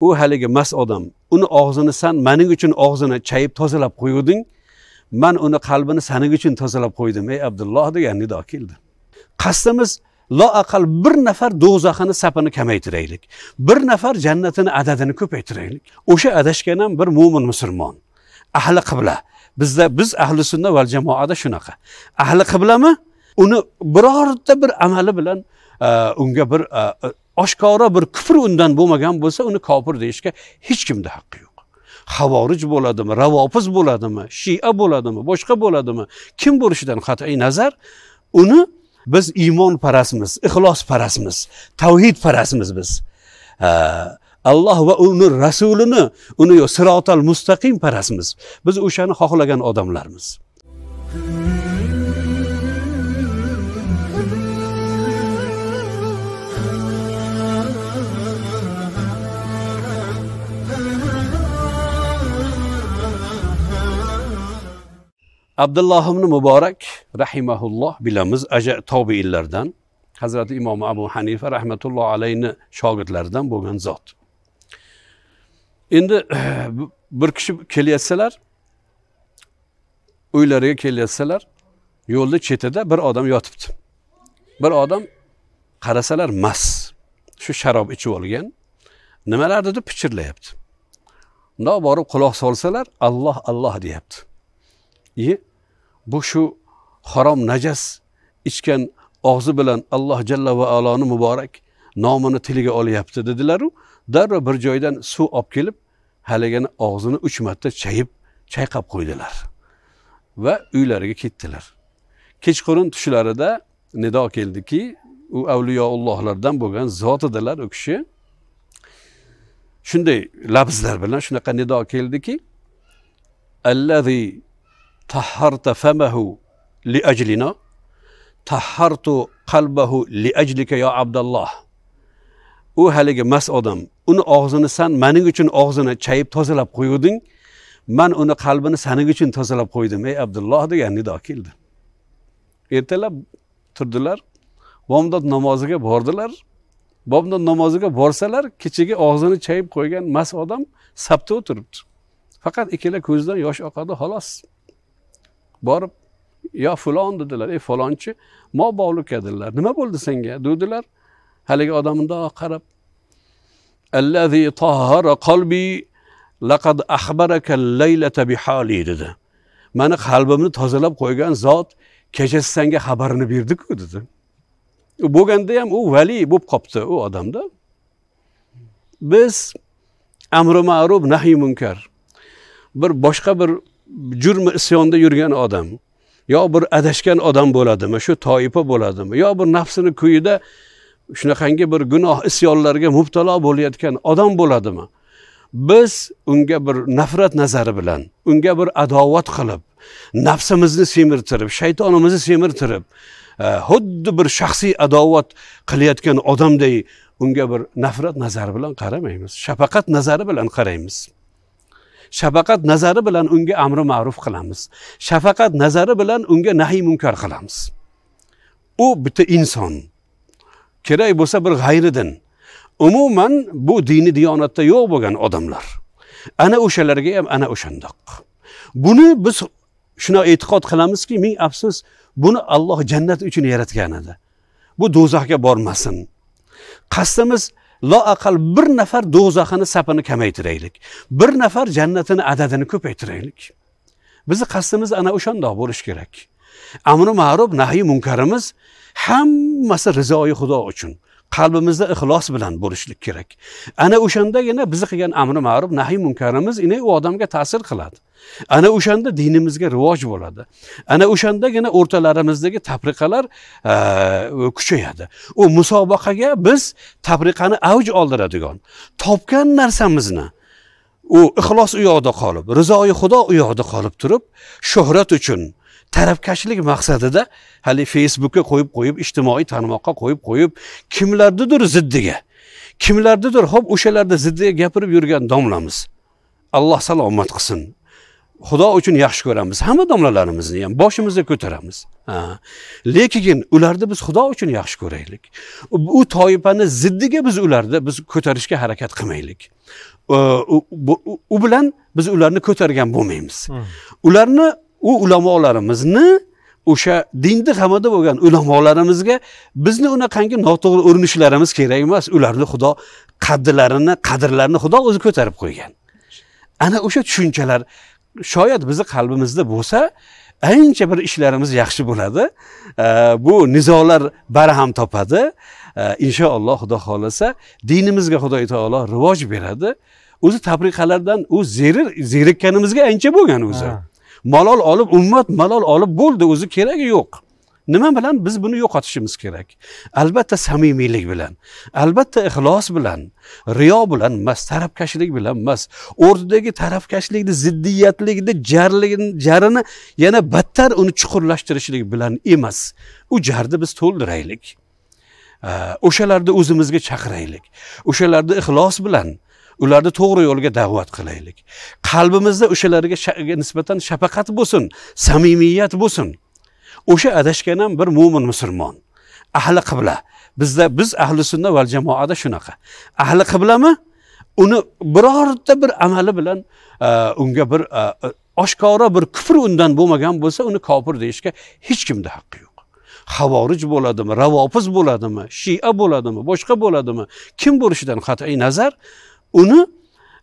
u haligi mast odam uni og'zini san maning uchun og'zini chayib tozalab qo'yguding man uni qalbini saning uchun tozalab qo'ydim ey abdulloh degan nido keldi qasdimiz loaqal bir nafar do'zaxini sapini kamaytiraylik bir nafar jannatini adadini ko'paytiraylik o'sha adashgan ham bir mo'min musulmon ahli qibla bizda biz ahli sunna va jamoada shunaqa ahli qiblami uni birorta bir amali bilan uh, unga bir uh, oshkora bir kufr undan bo'lmagan bo'lsa uni kofir deyishga hech kimda haqqi yo'q havorij bo'ladimi ravofiz bo'ladimi shia bo'ladimi boshqa bo'ladimi kim bo'lishidan qat'iy nazar uni biz iymon parasmiz ixlos parasmiz tavhid parasmiz biz alloh va uni rasulini uni sirotal mustaqim parasmiz biz o'shani xohlagan odamlarmiz abdulloh ibn muborak rahimaulloh bilamiz tobiinlardan hazrati imom abu hanifa rahmatullohi alayni shogirdlaridan bo'lgan zot endi bir kishi kelyapsalar uylariga kelyapsalar yo'lni chetida bir odam yotibdi bir odam qarasalar mast shu sharob ichib olgan deb pichirlayapti mundoq borib quloq solsalar alloh alloh deyapti e bu shu harom najas ichgan og'zi bilan alloh jalla va aloni muborak nomini tiliga olyapti dedilaru darrov bir joydan suv olib kelib haligini og'zini uch marta chayib chayqab qo'ydilar va uylariga ketdilar kechqurun tushlarida nido keldiki u avliyoullohlardan bo'lgan zot edilar u kishi shunday labzlar bilan shunaqa nido keldiki allazi tahharta famahu li ajlina tahhartu qalbahu li ajlika yo u haligi mas odam uni og'zini san maning uchun og'zini chayib tozalab qo'yguding man uni qalbini saning uchun tozalab qo'ydim ey abdulloh degan nido keldi ertalab turdilar bomdod namoziga bordilar bomdod namoziga borsalar kechagi og'zini chayib qo'ygan mas odam sapda o'tiribdi faqat ikkala ko'zidan yosh oqadi xolos borib yo fulon dedilar ey falonchi mo uka dedilar nima bo'ldi senga dedilar haligi odam mundoq qarab allazi tahhara qalbi laqad ahbaraka laylata bihali dedi mani qalbimni tozalab qo'ygan zot kechasi senga xabarini berdiku dedi bo'lganda ham u vali bo'lib qolibdi u odamda biz amri ma'ruf nahiy munkar bir boshqa bir jurmi isyonda yurgan odam yo bir adashgan odam bo'ladimi shu toifa bo'ladimi yo bir nafsini kuyida shunaqangi bir gunoh isyonlarga mubtalo bo'layotgan odam bo'ladimi biz unga bir nafrat nazari bilan unga bir adovat qilib nafsimizni semirtirib shaytonimizni semirtirib e, xuddi bir shaxsiy adovat qilayotgan odamday unga bir nafrat nazari bilan qaramaymiz shafaqat nazari bilan qaraymiz shafaqat nazari bilan unga amri ma'ruf qilamiz shafaqat nazari bilan unga nahiy munkar qilamiz u bitta inson kerak bo'lsa bir g'ayridin umuman bu dini diyonatda yo'q bo'lgan odamlar ana o'shalarga ham ana o'shandoq buni biz shuni e'tiqod qilamizki ming afsus buni alloh jannat uchun yaratgan edi bu do'zaxga bormasin qasdimiz loaqal bir nafar do'zaxini sapini kamaytiraylik bir nafar jannatini adadini ko'paytiraylik bizni qasdimiz ana o'shandoq bo'lishi kerak amri ma'ruf nahiy munkarimiz hammasi rizoyi xudo uchun qalbimizda ixlos bilan bo'lishlik kerak ana o'shandagina bizni qilgan amri ma'ruf nahiy munkarimiz ina u odamga ta'sir qiladi ana o'shanda dinimizga rivoj bo'ladi ana o'shandagina o'rtalarimizdagi tabriqalar e, kuchayadi u musobaqaga biz tabriqani avj oldiradigan topgan narsamizni u ixlos u yoqda qolib rizoyi xudo u yoqda qolib turib shuhrat uchun tarafkashlik maqsadida hali facebookka qo'yib qo'yib ijtimoiy tarmoqqa qo'yib qo'yib kimlarnidir ziddiga kimlarnidir hop o'shalarni ziddiga gapirib yurgan domlamiz alloh salomat qilsin xudo uchun yaxshi ko'ramiz hamma domlalarimizni ham boshimizga ko'taramiz lekin ularni biz xudo uchun yaxshi ko'raylik u toifani ziddiga biz ularni biz ko'tarishga harakat qilmaylik u bilan biz ularni ko'targan bo'lmaymiz hmm. ularni u ulamolarimizni o'sha dinni hamada bo'lgan ulamolarimizga bizni unaqangi noto'g'ri urinishlarimiz kerak emas ularni xudo qaddilarini qadrlarini xudo o'zi ko'tarib qo'ygan ana o'sha tushunchalar shoyat bizni qalbimizda bo'lsa ancha bir ishlarimiz yaxshi bo'ladi bu nizolar barham topadi inshaalloh xudo xohlasa dinimizga xudo taolo rivoj beradi o'zi tabriqalardan u zerir zerikkanimizga ancha bo'lgan o'zi malol olib ummat malol olib bo'ldi o'zi keragi yo'q nima bilan biz buni yo'qotishimiz kerak albatta samimiylik bilan albatta ixlos bilan riyo bilan emas tarafkashlik bilan emas o'rtadagi tarafkashlikni ziddiyatlikni jarini yana battar uni chuqurlashtirishlik bilan emas u jarni biz to'ldiraylik o'shalarni o'zimizga chaqiraylik o'shalarni ixlos bilan ularni to'g'ri yo'lga da'vat qilaylik qalbimizda o'shalarga nisbatan shafaqat bo'lsin samimiyat bo'lsin o'sha adashgan ham bir mo'min musulmon ahli qibla bizda biz ahli sunna val jamoada shunaqa ahli qiblami uni birorta bir amali bilan e, unga bir e, e, oshkora bir kufr undan bo'lmagan bo'lsa uni kofir deyishga hech kimda haqqi yo'q havorij bo'ladimi ravofiz bo'ladimi shia bo'ladimi boshqa bo'ladimi kim bo'lishidan qat'iy nazar uni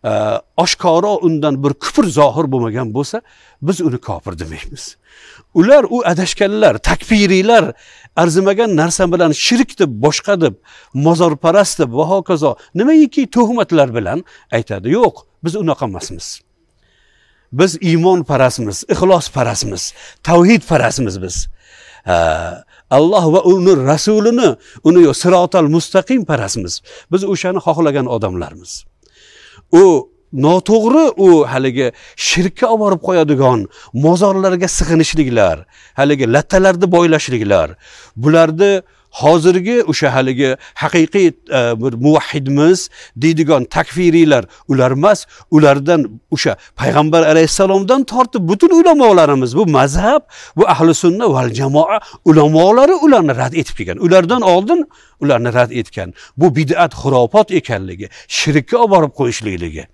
e, oshkoro undan bir kufr zohir bo'lmagan bo'lsa biz uni kofir demaymiz ular u adashganlar takfiriylar arzimagan narsa bilan shirk deb boshqa deb mozorparast deb va hokazo nimaiki tuhmatlar bilan aytadi yo'q biz unaqa emasmiz biz iymon parastmiz ixlos parastmiz tavhid parastmiz biz e, alloh va uni rasulini uni sirotal mustaqim parastmiz biz o'shani xohlagan odamlarmiz u noto'g'ri u haligi shirkka olib borib qo'yadigan mozorlarga sig'inishliklar haligi lattalarni boylashliklar bularni hozirgi o'sha haligi haqiqiy e, bir muvahhidmiz deydigan takfiriylar ular emas ulardan o'sha payg'ambar alayhissalomdan tortib butun ulamolarimiz bu mazhab bu ahli sunna val jamoa ulamolari ularni rad etib kelgan ulardan oldin ularni rad etgan bu bid'at xurofot ekanligi shirkka olib borib qo'yishlikligi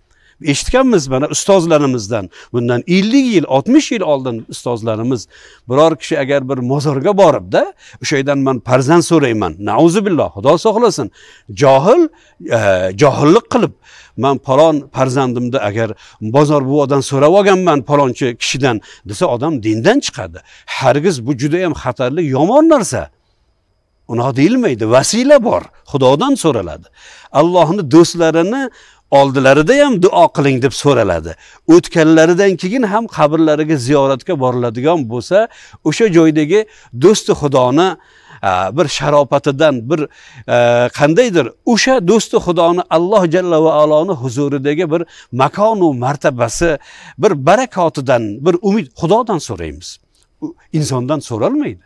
eshitganmiz mana ustozlarimizdan bundan ellik yil oltmish yil oldin ustozlarimiz biror kishi agar bir mozorga boribda o'sha yerdan man farzand so'rayman nauzi billoh xudo saqlasin johil e, johillik qilib man palon farzandimni agar bozor buvadan so'rab olganman palonchi kishidan desa odam dindan chiqadi hargiz bu juda yam xatarli yomon narsa unaqa deyilmaydi vasila bor xudodan so'raladi allohni do'stlarini oldilarida ham duo qiling deb so'raladi o'tganlaridan keyin ham qabrlariga ziyoratga boriladigan bo'lsa o'sha joydagi do'sti xudoni bir sharofatidan bir qandaydir o'sha do'sti xudoni alloh jalla va aloni huzuridagi bir makonu martabasi bir barakotidan bir umid xudodan so'raymiz insondan so'ralmaydi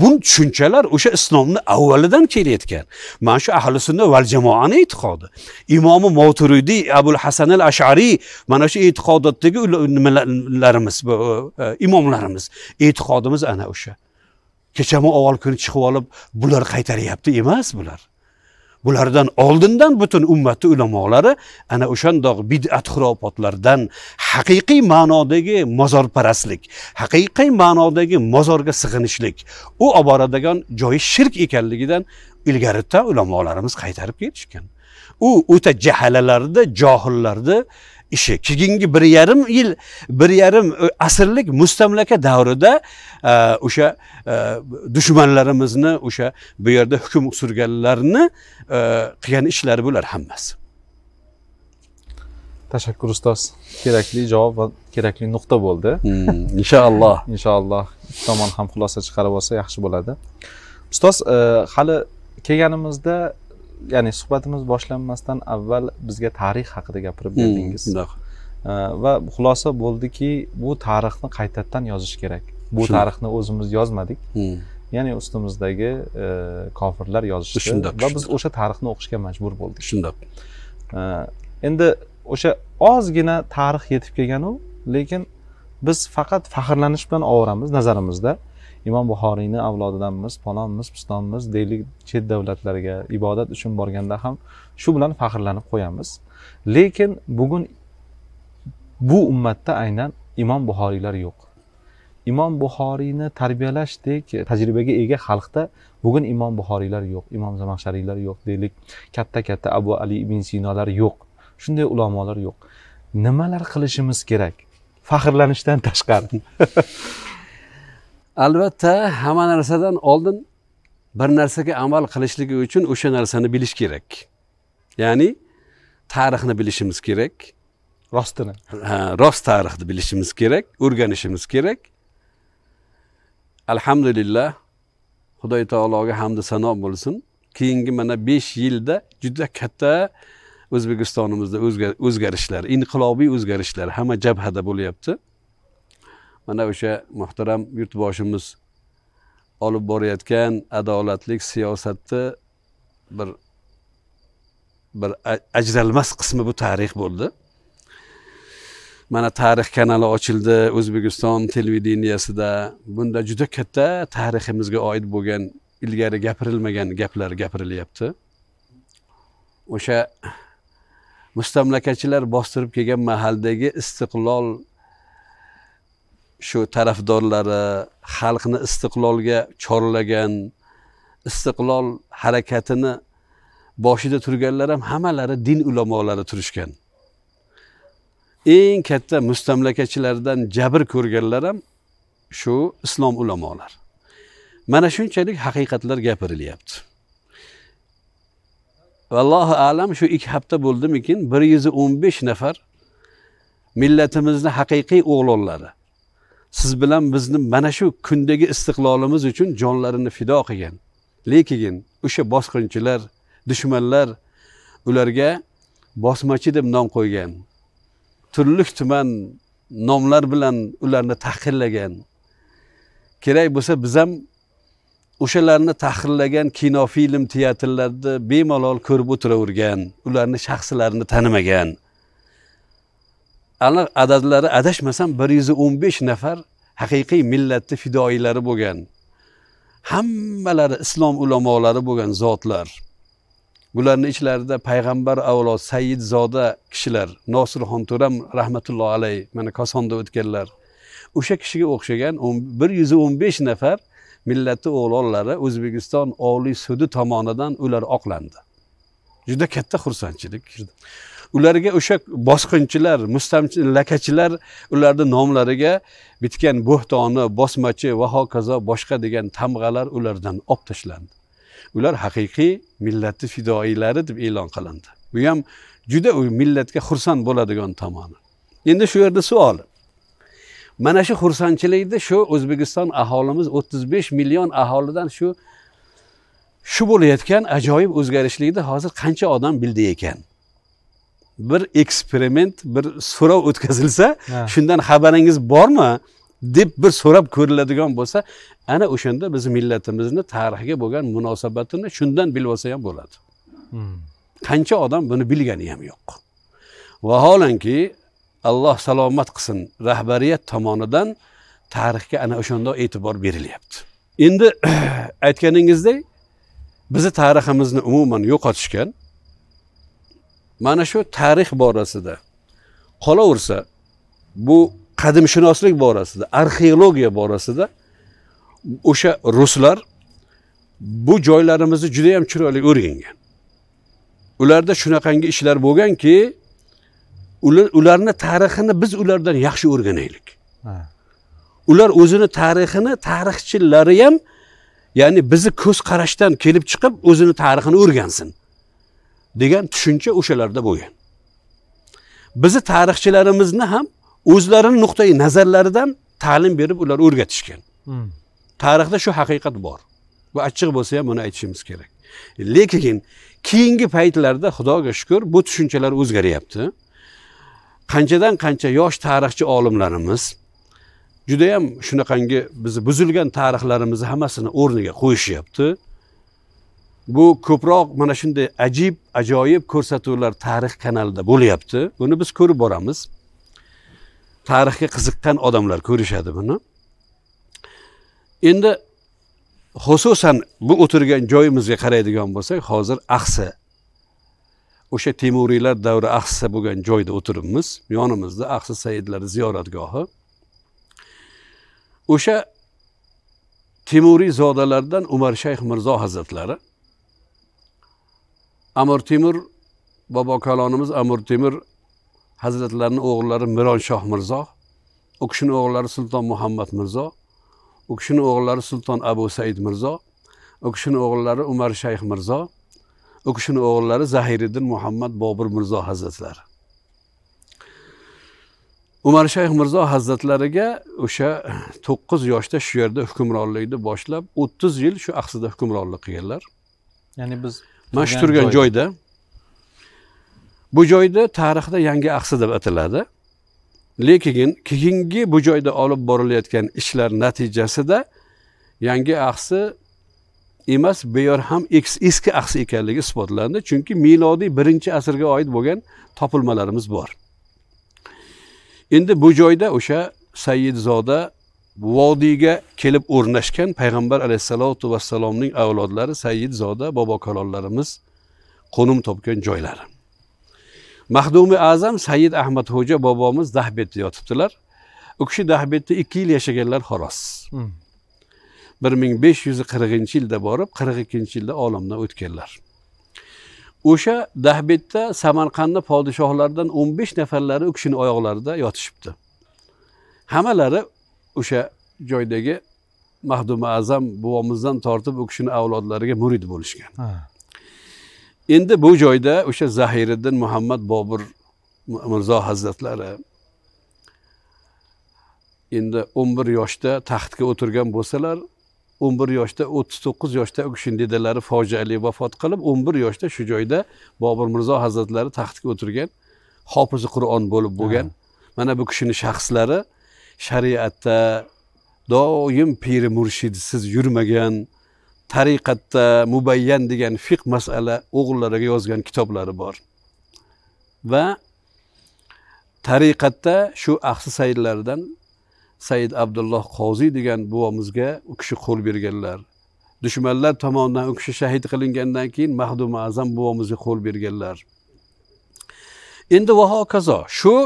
bu tushunchalar o'sha islomni avvalidan kelayotgan mana shu ahli sunna val jamoani e'tiqodi imomi moturudiy abul hasan al ashariy mana shu e'tiqodotdagi nimalarimiz e, imomlarimiz e'tiqodimiz ana o'sha kechami avval kuni chiqib olib bular qaytaryapti emas bular bulardan oldindan butun ummatni ulamolari ana o'shandoq bid'at xurofotlardan haqiqiy ma'nodagi mozorparastlik haqiqiy ma'nodagi mozorga sig'inishlik u olib boradigan joyi shirk ekanligidan ilgaridan ulamolarimiz qaytarib ketishgan u o'ta jahalalarni johillarni ishi keyingi bir yarim yil bir yarim asrlik mustamlaka davrida o'sha dushmanlarimizni o'sha bu yerda hukm surganlarni qilgan ishlari bular hammasi tashakkur ustoz kerakli javob va kerakli nuqta bo'ldi hmm, inshaalloh inshaalloh ikki tomon ham xulosa chiqarib olsa yaxshi bo'ladi ustoz e, hali kelganimizda ya'ni suhbatimiz boshlanmasdan avval bizga tarix haqida gapirib hmm, berdingiz shundoq va xulosa bo'ldiki bu tarixni qaytadan yozish kerak bu tarixni o'zimiz yozmadik hmm. ya'ni ustimizdagi e, kofirlar yozishdi shundoq va biz o'sha tarixni o'qishga majbur bo'ldik shundoq endi o'sha ozgina tarix yetib kelganu lekin biz faqat faxrlanish bilan ovoramiz nazarimizda imom buxoriyni avlodidanmiz falonmiz pistonmiz deylik chet davlatlarga ibodat uchun borganda ham shu bilan faxrlanib qo'yamiz lekin bugun bu ummatda aynan imom buxoriylar yo'q imom buxoriyni tarbiyalashdek tajribaga ega xalqda bugun imom buxoriylar yo'q imom zamaxshariylar yo'q deylik katta katta abu ali ibn sinolar yo'q shunday ulamolar yo'q nimalar qilishimiz kerak faxrlanishdan tashqari albatta hamma narsadan oldin bir narsaga amal qilishligi uchun o'sha narsani bilish kerak ya'ni tarixni bilishimiz kerak rostini ha rost tarixni bilishimiz kerak o'rganishimiz kerak alhamdulillah xudoy taologa hamdu sano bo'lsin keyingi mana besh yilda juda katta o'zbekistonimizda o'zgarishlar inqilobiy o'zgarishlar hamma jabhada bo'lyapti mana o'sha muhtaram yurtboshimiz olib borayotgan adolatlik siyosatni bir bir ajralmas qismi bu tarix bo'ldi mana tarix kanali ochildi o'zbekiston televideniyasida bunda juda katta tariximizga oid bo'lgan ilgari gapirilmagan gaplar gapirilyapti o'sha mustamlakachilar bostirib kelgan mahaldagi istiqlol shu tarafdorlari xalqni istiqlolga chorlagan istiqlol harakatini boshida turganlar ham hammalari din ulamolari turishgan eng katta mustamlakachilardan jabr ko'rganlar ham shu islom ulamolar mana shunchalik haqiqatlar gapirilyapti allohu alam shu ikki hafta bo'ldimikin bir yuz o'n besh nafar millatimizni haqiqiy o'g'lonlari siz bilan bizni mana shu kundagi istiqlolimiz uchun jonlarini fido qilgan lekin o'sha bosqinchilar dushmanlar ularga bosmachi deb nom qo'ygan turli tuman nomlar bilan ularni tahqirlagan kerak bo'lsa biz ham o'shalarni tahqirlagan kino film teatrlarda bemalol ko'rib o'tiravergan ularni shaxslarini tanimagan aniq adadlari adashmasam bir yuz o'n besh nafar haqiqiy millatni fidoiylari bo'lgan hammalari islom ulamolari bo'lgan zotlar bularni ichlarida payg'ambar avlo said kishilar nosirxon to'ram rahmatulloh alayh mana kosonda o'tganlar o'sha kishiga o'xshagan bir yuz o'n besh nafar millatni o'g'lonlari o'zbekiston oliy sudi tomonidan ular oqlandi juda katta xursandchilik ularga o'sha bosqinchilar lakachilar ularni nomlariga bitgan bo'htoni bosmachi va hokazo boshqa degan tamg'alar ulardan olib tashlandi ular haqiqiy millatni fidoiylari deb e'lon qilindi bu ham juda millatga xursand bo'ladigan tomoni endi shu yerda savol mana shu xursandchilikni shu o'zbekiston aholimiz o'ttiz besh million aholidan shu shu bo'layotgan ajoyib o'zgarishlikni hozir qancha odam bildi ekan bir eksperiment bir so'rov o'tkazilsa shundan xabaringiz bormi deb bir so'rab ko'riladigan bo'lsa ana o'shanda biz millatimizni tarixiga bo'lgan munosabatini shundan bilib olsa ham bo'ladi hmm. qancha hmm. odam buni bilgani ham yo'q vaholanki alloh salomat qilsin rahbariyat tomonidan tarixga ana o'shandoq e'tibor berilyapti endi aytganingizdek bizni tariximizni umuman yo'qotishgan mana shu tarix borasida qolaversa bu qadimshunoslik borasida arxeologiya borasida o'sha ruslar bu joylarimizni juda yam chiroyli o'rgangan ularda shunaqangi ishlar bo'lganki ularni tarixini biz ulardan yaxshi o'rganaylik ular o'zini tarixini tarixchilari ham ya'ni bizni ko'z qarashdan kelib chiqib o'zini tarixini o'rgansin degan tushuncha o'shalarda bo'lgan bizni tarixchilarimizni ham o'zlarini nuqtai nazarlaridan ta'lim berib ular o'rgatishgan hmm. tarixda shu haqiqat bor bu achchiq bo'lsa ham buni aytishimiz kerak lekin keyingi paytlarda xudoga shukur bu tushunchalar o'zgaryapti qanchadan qancha yosh tarixchi olimlarimiz judayam shunaqangi bizni buzilgan tarixlarimizni hammasini o'rniga qo'yishyapti bu ko'proq mana shunday ajib ajoyib ko'rsatuvlar tarix kanalida bo'lyapti buni biz ko'rib boramiz tarixga qiziqqan odamlar ko'rishadi buni endi xususan bu o'tirgan joyimizga qaraydigan bo'lsak hozir axsa o'sha temuriylar davri axsa bo'lgan joyda o'tiribmiz yonimizda axsa saidlar ziyoratgohi o'sha temuriy zodalardan umar shayx mirzo hazratlari amir temur bobo kalonimiz amir temur hazratlarini o'g'illari mironshoh mirzo u kishini o'g'illari sulton muhammad mirzo u kishini o'g'illari sulton abu said mirzo u kishini o'g'illari umar shayx mirzo u kishini o'g'illari zahiriddin muhammad bobur mirzo hazratlari umar shayx mirzo hazratlariga o'sha to'qqiz yoshda shu yerda hukmronlikni boshlab o'ttiz yil shu axsida hukmronlik qilganlar ya'ni biz mana shu turgan joyda bu joyda tarixda yangi axsi deb ataladi lekin keyingi bu joyda olib borilayotgan ishlar natijasida yangi axsi emas beyor yer ham eski axsi ekanligi isbotlandi chunki milodiy birinchi asrga oid bo'lgan topilmalarimiz bor endi bu joyda o'sha Sayyidzoda vodiyga kelib o'rnashgan payg'ambar alayhissalotu vassalomning avlodlari sayyidzoda bobo qo'nim topgan joylari mahdumi azam sayyid ahmad xo'ja bobomiz dahbetda yotibdilar u kishi dahbetda ikki yil yashaganlar xolos hmm. bir ming besh yuz qirqinchi yilda borib qirq ikkinchi yilda olamdan o'tganlar o'sha dahbetda samarqandni podshohlaridan o'n besh nafarlari u kishini oyoqlarida yotishibdi hammalari o'sha joydagi mahduma azam bobomizdan tortib u kishini avlodlariga murid bo'lishgan endi bu joyda o'sha zahiriddin muhammad bobur mirzo hazratlari endi o'n bir yoshda taxtga o'tirgan bo'lsalar o'n bir yoshda o'ttiz to'qqiz yoshda u kishini dedalari fojiali vafot qilib o'n bir yoshda shu joyda bobur mirzo hazratlari taxtga o'tirgan hofizi qur'on bo'lib bo'lgan mana bu kishini shaxslari shariatda doim piri murshidsiz yurmagan tariqatda mubayyan degan fiq masala o'g'illariga yozgan kitoblari bor va tariqatda shu ahsi saidlardan said abdulloh qoziy degan buvomizga u kishi qo'l berganlar dushmanlar tomonidan u kishi shahid qilingandan keyin mahduma azam buvomizga qo'l berganlar endi va hokazo shu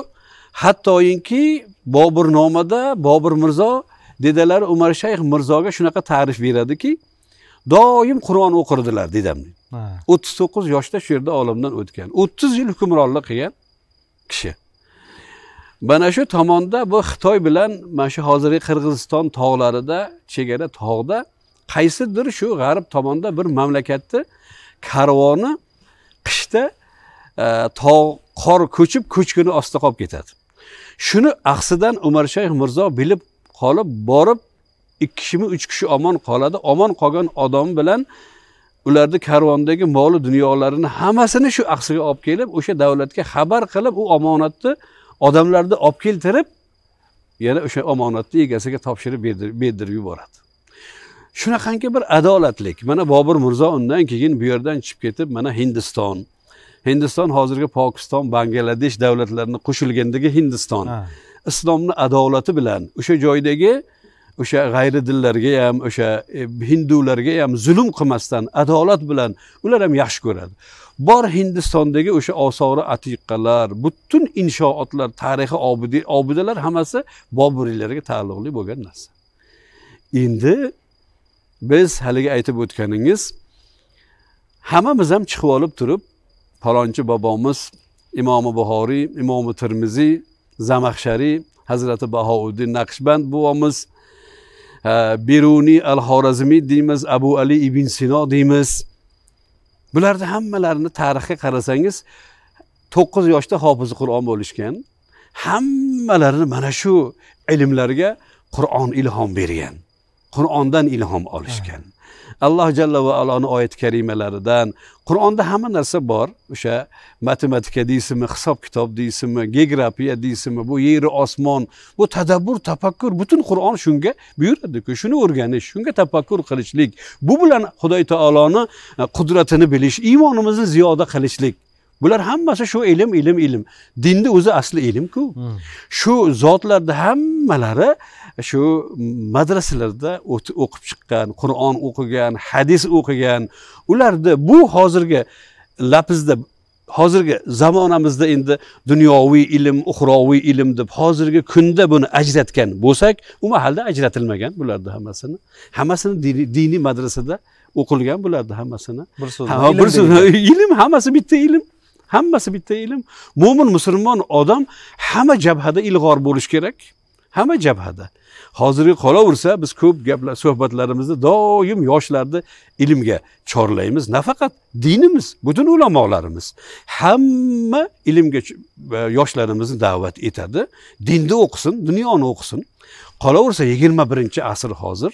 hattoyinki bobur nomida bobur mirzo dedalari umar shayx mirzoga shunaqa ta'rif beradiki doim qur'on o'qirdilar dedam o'ttiz to'qqiz yoshda shu yerda olamdan o'tgan o'ttiz yil hukmronlik qilgan kishi mana shu tomonda bu xitoy bilan mana shu hozirgi qirg'iziston tog'larida chegara tog'da qaysidir shu g'arb tomonda bir mamlakatni karvoni qishda e, tog' qor ko'chib ko'chkini ostida qolib ketadi shuni axsidan umarshayx mirzo bilib qolib borib ikki kishimi uch kishi omon qoladi omon qolgan odam bilan ularni karvondagi moli dunyolarini hammasini shu axsiga olib kelib o'sha davlatga xabar qilib u omonatni odamlarni olib keltirib yana o'sha omonatni egasiga topshirib berdirib yuboradi shunaqangi bir adolatlik mana bobur mirzo undan keyin bu yerdan chiqib ketib mana hindiston hindiston hozirgi pokiston bangladesh davlatlarini qo'shilgandagi hindiston islomni adolati bilan o'sha joydagi o'sha g'ayri dinlarga ham o'sha e, hindularga ham zulm qilmasdan adolat bilan ular ham yaxshi ko'radi bor hindistondagi o'sha osori atiqalar butun inshootlar tarixi obidalar hammasi boburiylarga taalluqli bo'lgan narsa endi biz haligi aytib o'tganingiz hammamiz ham chiqib olib turib palonchi bobomiz imomi buxoriy imomi termiziy zamaxshariy hazrati bahouddin naqshband bobomiz e, beruniy al xorazmiy deymiz abu ali ibn sino deymiz bularni hammalarini tarixga qarasangiz to'qqiz yoshda hofizi qur'on bo'lishgan hammalarini mana shu ilmlarga qur'on ilhom bergan qur'ondan ilhom olishgan alloh jalla va aloni oyat karimalaridan qur'onda hamma narsa bor o'sha matematika deysizmi hisob kitob deysizmi geografiya deysizmi bu yeru osmon bu tadabbur tafakkur butun qur'on shunga buyuradiku shuni o'rganish shunga tafakkur qilishlik bu bilan xudoy taoloni e, qudratini bilish iymonimizni ziyoda qilishlik bular hammasi shu ilm ilm ilm dinni o'zi asli ilmku hmm. shu zotlarni hammalari shu madrasalarda o'qib chiqqan qur'on o'qigan hadis o'qigan ularni bu hozirgi lapizda hozirgi zamonamizda endi dunyoviy ilm uxroviy ilm deb hozirgi kunda buni ajratgan bo'lsak u mahalda ajratilmagan bularni hammasini hammasini diniy dini madrasada o'qilgan bularni hammasini bir so'z ha, bir so'z ilm hammasi bitta ilm hammasi bitta ilm mo'min musulmon odam hamma jabhada ilg'or bo'lishi kerak hamma jabhada hozirgi qolaversa biz ko'p gaplar suhbatlarimizda doim yoshlarni ilmga chorlaymiz nafaqat dinimiz butun ulamolarimiz hamma ilmga yoshlarimizni da'vat etadi dinni o'qisin dunyoni o'qisin qolaversa yigirma birinchi asr hozir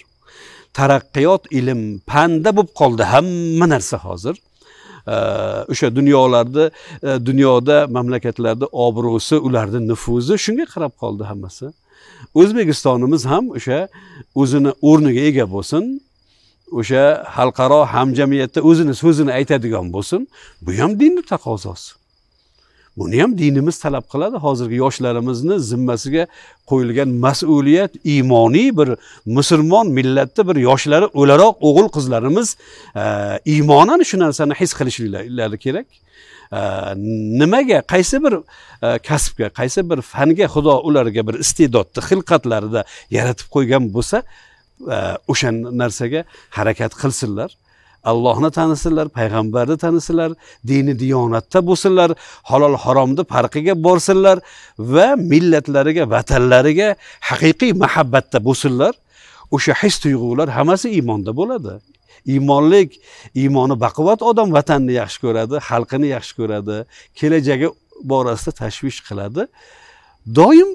taraqqiyot ilm panda bo'lib qoldi hamma narsa hozir o'sha dunyolarda e, dunyoda mamlakatlarda obro'si ularni nufuzi shunga qarab qoldi hammasi o'zbekistonimiz ham o'sha o'zini o'rniga ega bo'lsin o'sha xalqaro hamjamiyatda o'zini so'zini aytadigan bo'lsin bu ham dinni taqozosi buni ham dinimiz talab qiladi hozirgi yoshlarimizni zimmasiga qo'yilgan mas'uliyat iymoniy bir musulmon millatni bir yoshlari o'laroq o'g'il qizlarimiz e, iymonan shu narsani his qilishlari kerak e, nimaga qaysi bir e, kasbga qaysi bir fanga xudo ularga bir iste'dodni xilqatlarida yaratib qo'ygan bo'lsa o'sha narsaga harakat qilsinlar allohni tanisinlar payg'ambarni tanisinlar dini diyonatda bo'lsinlar halol haromni farqiga borsinlar va millatlariga vatanlariga haqiqiy muhabbatda bo'lsinlar o'sha his tuyg'ular hammasi iymonda bo'ladi iymonlik iymoni baquvvat odam vatanni yaxshi ko'radi xalqini yaxshi ko'radi kelajagi borasida tashvish qiladi doim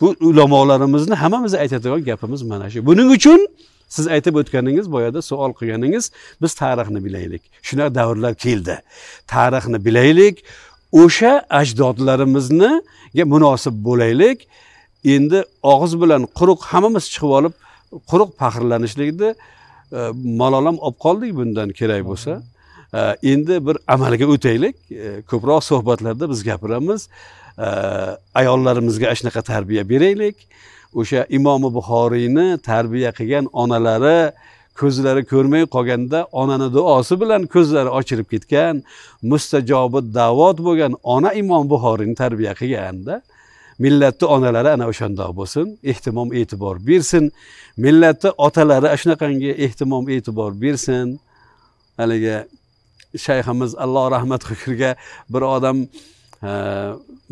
bu ulamolarimizni hammamiz aytadigan gapimiz mana shu buning uchun siz aytib o'tganingiz boyada savol qilganingiz biz tarixni bilaylik shunaqa davrlar keldi tarixni bilaylik o'sha ajdodlarimizniga munosib bo'laylik endi og'iz bilan quruq hammamiz chiqib olib quruq faxrlanishlikni e, malolam olib qoldik bundan kerak bo'lsa e, endi bir amalga o'taylik e, ko'proq suhbatlarda biz gapiramiz ayollarimizga ana shunaqa tarbiya beraylik o'sha imomi buxoriyni tarbiya qilgan onalari ko'zlari ko'rmay qolganda onani duosi bilan ko'zlari ochilib ketgan mustajobi davot bo'lgan ona imom buxoriyni tarbiya qilganda millatni onalari ana o'shandoq bo'lsin ehtimom e'tibor bersin millatni otalari shunaqangi ehtimom e'tibor bersin haligi shayximiz alloh rahmat qilgurga bir odam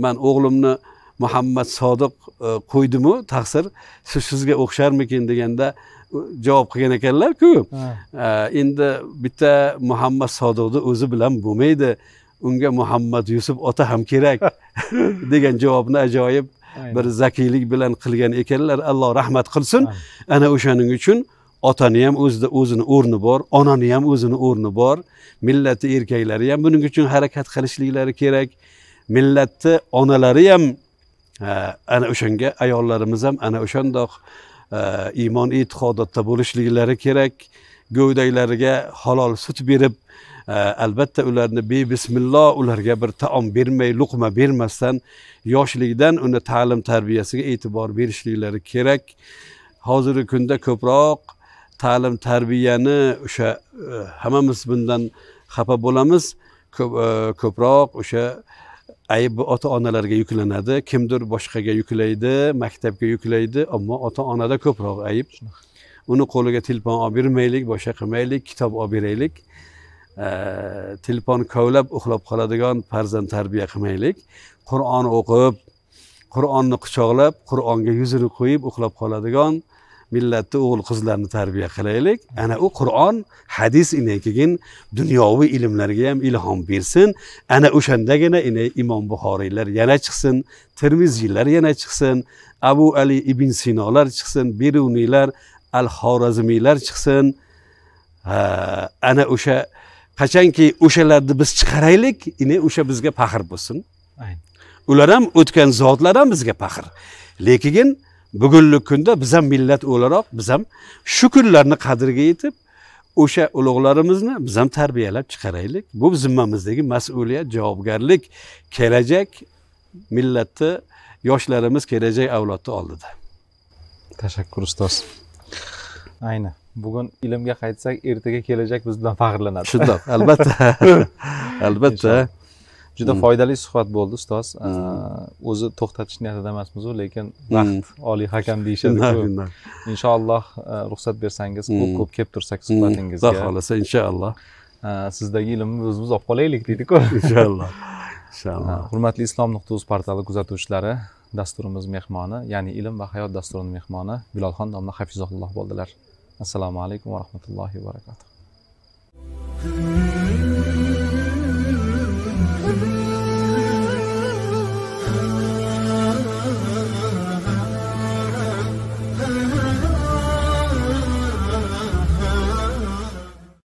man o'g'limni muhammad sodiq e, qo'ydimi taqsir shu sizga o'xsharmikin deganda javob qilgan ekanlarku e, endi bitta muhammad sodiqni o'zi bilan bo'lmaydi unga muhammad yusuf ota ham kerak degan javobni ajoyib bir zakiylik bilan qilgan ekanlar alloh rahmat qilsin ana o'shaning uchun otani ham o'zida o'zini o'rni bor onani ham o'zini o'rni bor millatni erkaklari ham buning uchun harakat qilishliklari kerak millatni onalari ham ana o'shanga ayollarimiz ham ana o'shandoq e, iymon e'tiqodotda bo'lishliklari kerak go'daklariga halol sut berib albatta e, ularni bebismillo ularga bir taom bermay luqma bermasdan yoshlikdan uni ta'lim tarbiyasiga e'tibor berishliklari kerak hozirgi kunda ko'proq ta'lim tarbiyani o'sha e, hammamiz bundan xafa bo'lamiz ko'proq o'sha aybi ota onalarga yuklanadi kimdir boshqaga yuklaydi maktabga yuklaydi ammo ota onada ko'proq ayb uni qo'liga telefon olib bermaylik boshqa qilmaylik kitob olib beraylik telefon kovlab uxlab qoladigan farzand tarbiya qilmaylik qur'on o'qib qur'onni quchoqlab qur'onga yuzini qo'yib uxlab qoladigan millatni o'g'il qizlarni tarbiya qilaylik ana u qur'on hadis inan keyin dunyoviy ilmlarga ham ilhom bersin ana o'shandagina ina imom buxoriylar yana chiqsin termiziylar yana chiqsin abu ali ibn sinolar chiqsin beruniylar al xorazmiylar chiqsin ana o'sha qachonki o'shalarni biz chiqaraylik ina o'sha bizga faxr bo'lsin ular ham o'tgan zotlar ham bizga faxr lekin bugungi kunda biz ham millat o'laroq biz ham shu kunlarni qadriga yetib o'sha ulug'larimizni biz ham tarbiyalab chiqaraylik bu zimmamizdagi mas'uliyat javobgarlik kelajak millatni yoshlarimiz kelajak avlodni oldida tashakkur ustoz aynan bugun ilmga qaytsak ertaga kelajak biz bilan faxrlanadi shundoq albatta albatta juda hmm. foydali suhbat bo'ldi ustoz o'zi to'xtatish niyatida emasmizu lekin vaqt hmm. oliy hakam deyishadiku inshaalloh e, ruxsat bersangiz hmm. ko'p ko'p kelib tursak suhbatingizga xudo xohlasa inshaalloh sizdagi ilmni o'zimiz olib qolaylik deydiku inshaalloh inshaalloh hurmatli islom nuqta uz portali kuzatuvchilari dasturimiz mehmoni ya'ni ilm va hayot dasturini mehmoni bilolxon domla hafizulloh bo'ldilar assalomu alaykum va rahmatullohi va barakatuh